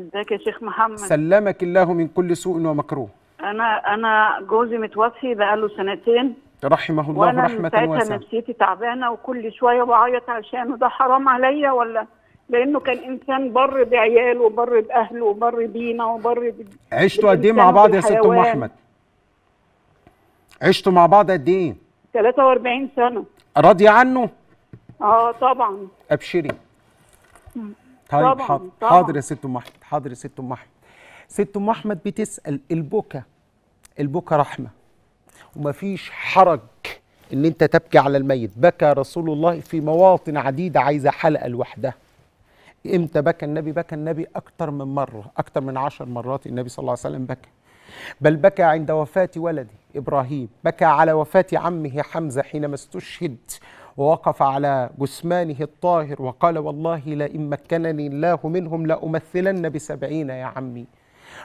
ازيك يا شيخ محمد سلمك الله من كل سوء ومكروه انا انا جوزي متوفي بقاله سنتين رحمه الله رحمه واسعه وانا ساعتها نفسيتي تعبانه وكل شويه بعيط عشانه ده حرام عليا ولا لانه كان انسان بر بعياله وبر باهله وبر بينا وبر عشتوا قد ايه مع بعض يا ست ام احمد؟ عشتوا مع بعض قد ايه؟ 43 سنه راضيه عنه؟ اه طبعا ابشري طيب حاضر حاضر يا ست ام احمد حاضر يا ست ام احمد ست ام احمد بتسال البكا البكا رحمه ومفيش حرج ان انت تبكي على الميت بكى رسول الله في مواطن عديده عايزه حلقه لوحدها امتى بكى النبي بكى النبي اكتر من مره اكتر من عشر مرات النبي صلى الله عليه وسلم بكى بل بكى عند وفاه ولده ابراهيم بكى على وفاه عمه حمزه حينما استشهد ووقف على جثمانه الطاهر وقال والله لئن مكنني الله منهم لأمثلن بسبعين يا عمي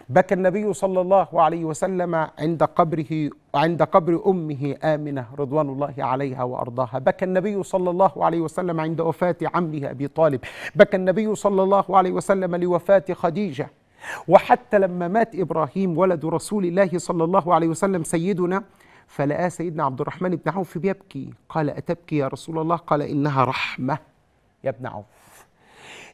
بكى النبي صلى الله عليه وسلم عند قبره عند قبر امه امنه رضوان الله عليها وارضاها، بكى النبي صلى الله عليه وسلم عند وفاه عمه ابي طالب، بكى النبي صلى الله عليه وسلم لوفاه خديجه، وحتى لما مات ابراهيم ولد رسول الله صلى الله عليه وسلم سيدنا فلقى سيدنا عبد الرحمن بن عوف بيبكي قال أتبكي يا رسول الله قال إنها رحمة يا ابن عوف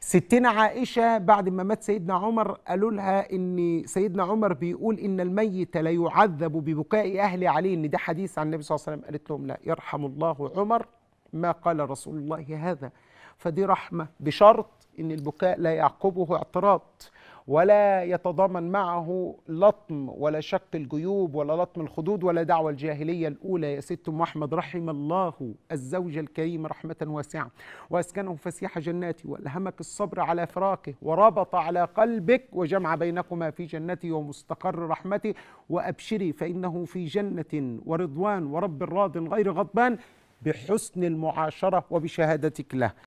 ستنا عائشة بعد ما مات سيدنا عمر قالوا لها إن سيدنا عمر بيقول إن الميت لا يعذب ببكاء أهلي عليه إن ده حديث عن النبي صلى الله عليه وسلم قالت لهم لا يرحم الله عمر ما قال رسول الله هذا فدي رحمة بشرط ان البكاء لا يعقبه اعتراض ولا يتضامن معه لطم ولا شق الجيوب ولا لطم الخدود ولا دعوة الجاهلية الأولى يا ست أم أحمد رحم الله الزوجة الكريمة رحمة واسعة وأسكنه فسيح جناتي وألهمك الصبر على فراقه وربط على قلبك وجمع بينكما في جنته ومستقر رحمته وأبشري فإنه في جنة ورضوان ورب راض غير غضبان بحسن المعاشرة وبشهادتك له